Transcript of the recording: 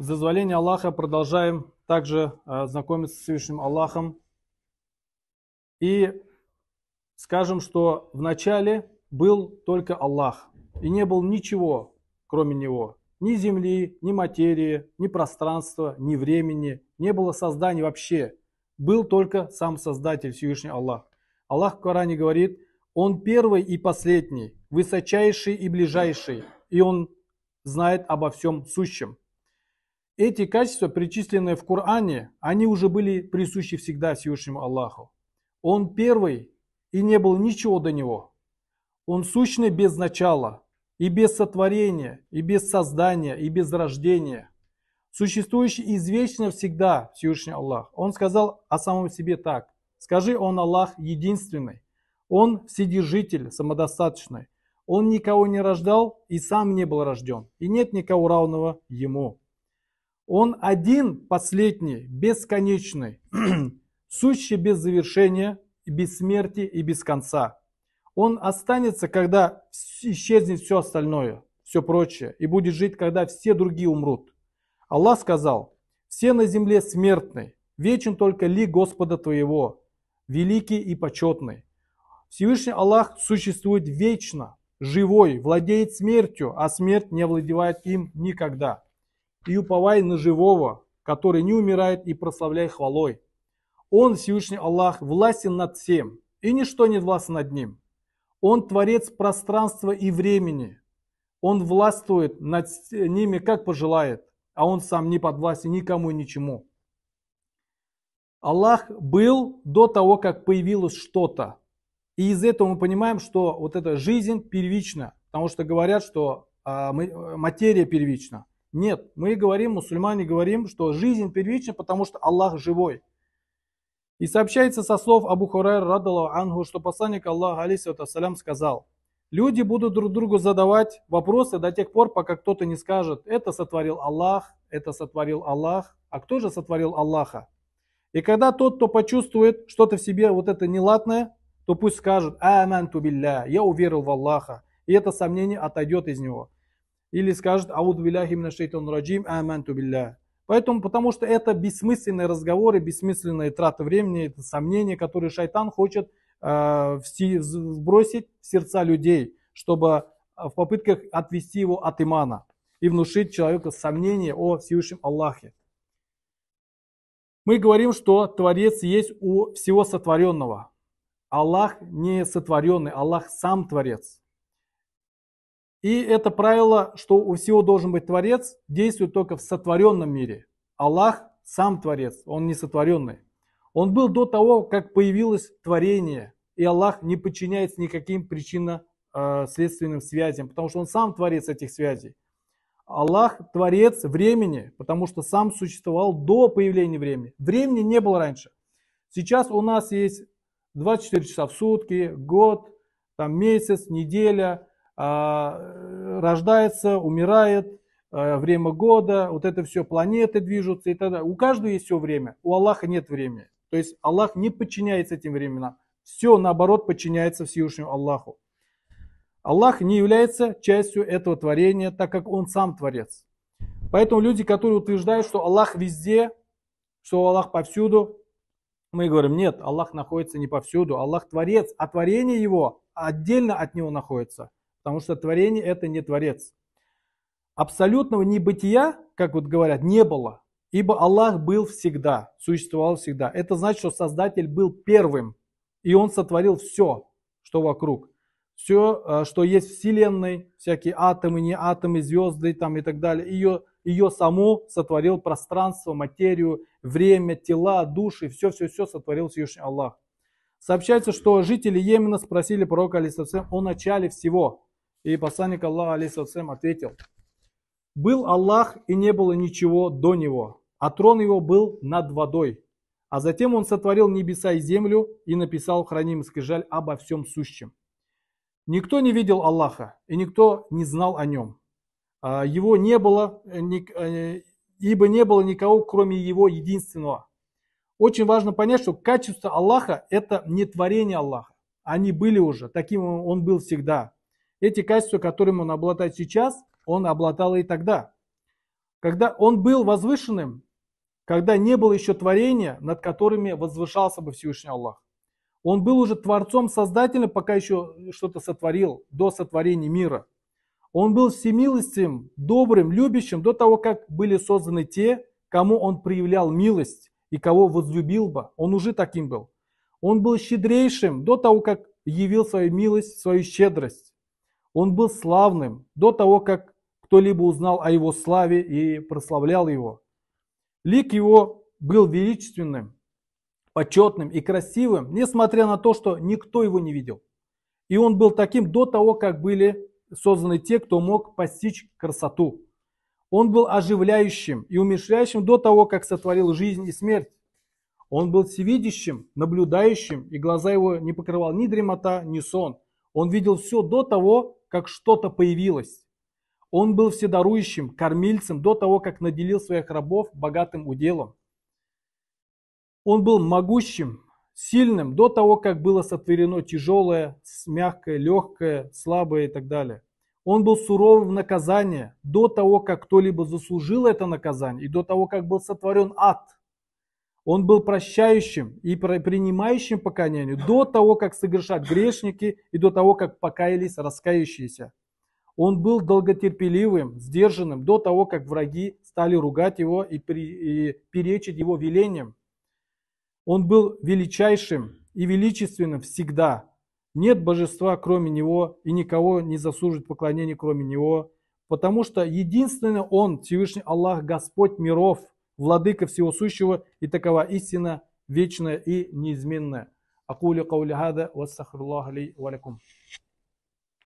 С дозволения Аллаха продолжаем также а, знакомиться с Всевышним Аллахом. И скажем, что в начале был только Аллах, и не было ничего, кроме Него. Ни земли, ни материи, ни пространства, ни времени. Не было созданий вообще. Был только сам Создатель, Всевышний Аллах. Аллах в Коране говорит, Он первый и последний, высочайший и ближайший, и Он знает обо всем сущем. Эти качества, причисленные в Коране, они уже были присущи всегда Всевышнему Аллаху. Он первый, и не было ничего до него. Он сущный без начала, и без сотворения, и без создания, и без рождения. Существующий извечно всегда Всевышний Аллах. Он сказал о самом себе так. Скажи, Он Аллах единственный. Он вседержитель, самодостаточный. Он никого не рождал и сам не был рожден. И нет никого равного Ему. Он один, последний, бесконечный, сущий без завершения, без смерти и без конца. Он останется, когда исчезнет все остальное, все прочее, и будет жить, когда все другие умрут. Аллах сказал, все на земле смертны, вечен только ли Господа твоего, великий и почетный. Всевышний Аллах существует вечно, живой, владеет смертью, а смерть не владевает им никогда и уповай на живого, который не умирает, и прославляй хвалой. Он, Всевышний Аллах, властен над всем, и ничто не властно над ним. Он творец пространства и времени. Он властвует над ними, как пожелает, а он сам не под властью никому и ничему. Аллах был до того, как появилось что-то. И из этого мы понимаем, что вот эта жизнь первична, потому что говорят, что а, материя первична. Нет, мы говорим, мусульмане говорим, что жизнь первична, потому что Аллах живой. И сообщается со слов Абу Хурайр Радалла Ангу, что посланник Аллаха, алейсалям, сказал, люди будут друг другу задавать вопросы до тех пор, пока кто-то не скажет, это сотворил Аллах, это сотворил Аллах, а кто же сотворил Аллаха? И когда тот, кто почувствует что-то в себе вот это неладное, то пусть скажет, аманту билля, я уверил в Аллаха, и это сомнение отойдет из него. Или скажет «Ауд биляхи минашейтан раджим, амен билля». Поэтому, потому что это бессмысленные разговоры, бессмысленные траты времени, это сомнения, которые шайтан хочет э, вбросить в сердца людей, чтобы э, в попытках отвести его от имана и внушить человеку сомнение о Всевышнем Аллахе. Мы говорим, что Творец есть у всего сотворенного. Аллах не сотворенный, Аллах сам Творец. И это правило, что у всего должен быть Творец, действует только в сотворенном мире. Аллах сам Творец, он не сотворенный. Он был до того, как появилось творение, и Аллах не подчиняется никаким причинно-следственным э, связям, потому что он сам Творец этих связей. Аллах – Творец времени, потому что сам существовал до появления времени. Времени не было раньше. Сейчас у нас есть 24 часа в сутки, год, там месяц, неделя – а, рождается, умирает, э, время года, вот это все, планеты движутся и так далее. У каждого есть все время, у Аллаха нет времени. То есть Аллах не подчиняется этим временам. Все, наоборот, подчиняется Всевышнему Аллаху. Аллах не является частью этого творения, так как Он сам Творец. Поэтому люди, которые утверждают, что Аллах везде, что Аллах повсюду, мы говорим, нет, Аллах находится не повсюду, Аллах Творец, а творение Его отдельно от Него находится – потому что творение – это не Творец. Абсолютного небытия, как вот говорят, не было, ибо Аллах был всегда, существовал всегда. Это значит, что Создатель был первым, и Он сотворил все, что вокруг. Все, э, что есть в Вселенной, всякие атомы, не атомы, звезды там и так далее, ее, ее само сотворил пространство, материю, время, тела, души, все-все-все сотворил Всевышний Аллах. Сообщается, что жители Йемена спросили пророка, алейсалам, о начале всего. И посланник Аллаха, алейсалам, ответил, «Был Аллах, и не было ничего до Него, а трон Его был над водой. А затем Он сотворил небеса и землю и написал в хранимый скрижаль обо всем сущем. Никто не видел Аллаха, и никто не знал о Нем. А, Его не было, э, э, ибо не было никого, кроме Его единственного. Очень важно понять, что качество Аллаха – это не творение Аллаха. Они были уже, таким Он был всегда. Эти качества, которыми он обладает сейчас, он обладал и тогда. Когда он был возвышенным, когда не было еще творения, над которыми возвышался бы Всевышний Аллах. Он был уже Творцом Создателем, пока еще что-то сотворил, до сотворения мира. Он был всемилостивым, добрым, любящим до того, как были созданы те, кому он проявлял милость и кого возлюбил бы. Он уже таким был. Он был щедрейшим до того, как явил свою милость, свою щедрость. Он был славным до того, как кто-либо узнал о его славе и прославлял его. Лик его был величественным, почетным и красивым, несмотря на то, что никто его не видел. И он был таким до того, как были созданы те, кто мог постичь красоту. Он был оживляющим и умершляющим до того, как сотворил жизнь и смерть. Он был всевидящим, наблюдающим, и глаза его не покрывал ни дремота, ни сон. Он видел все до того, как что-то появилось. Он был вседарующим, кормильцем до того, как наделил своих рабов богатым уделом. Он был могущим, сильным до того, как было сотворено тяжелое, мягкое, легкое, слабое и так далее. Он был суровым в наказании до того, как кто-либо заслужил это наказание, и до того, как был сотворен ад – он был прощающим и принимающим покаяние до того, как согрешат грешники и до того, как покаялись раскающиеся. Он был долготерпеливым, сдержанным до того, как враги стали ругать его и, при, и перечить его велением. Он был величайшим и величественным всегда. Нет божества, кроме него, и никого не заслужит поклонение, кроме него, потому что единственный Он, Всевышний Аллах, Господь миров – владыка всего сущего, и такова истина вечная и неизменная. Акули каули гада, вассахруллах ли валякум.